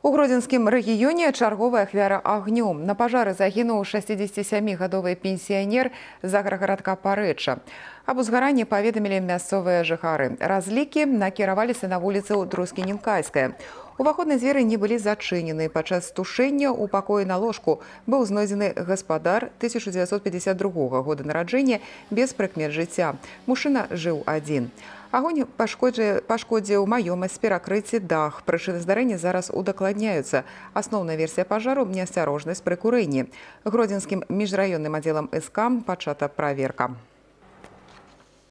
У гродзенскім рэгіёне чарговая ахвяра агнём. На пажары загінуў 67гадовы пенсіянер з аграгарадка Парэча. Аб узгаранні паведамілі мясцовыя жыхары. Разлікі накіраваліся на вуліцы ў Друскінінкайская. У уваходныя дзверы не былі зачынены падчас тушэння ў пакоі на ложку быў знойдзены гаспадар 1952 года нараджэння без прыкмет жыцця мужчына жыў адзін а Агонь пашкодзе пашкодзіў маёмасць перакрыцці дах. Прычыны здарэння зараз удакладняюцца. Асноўная версія пажару неасцярожнасць пры курэнні. Гродзенскім міжраённым аддзелам СК пачата праверка.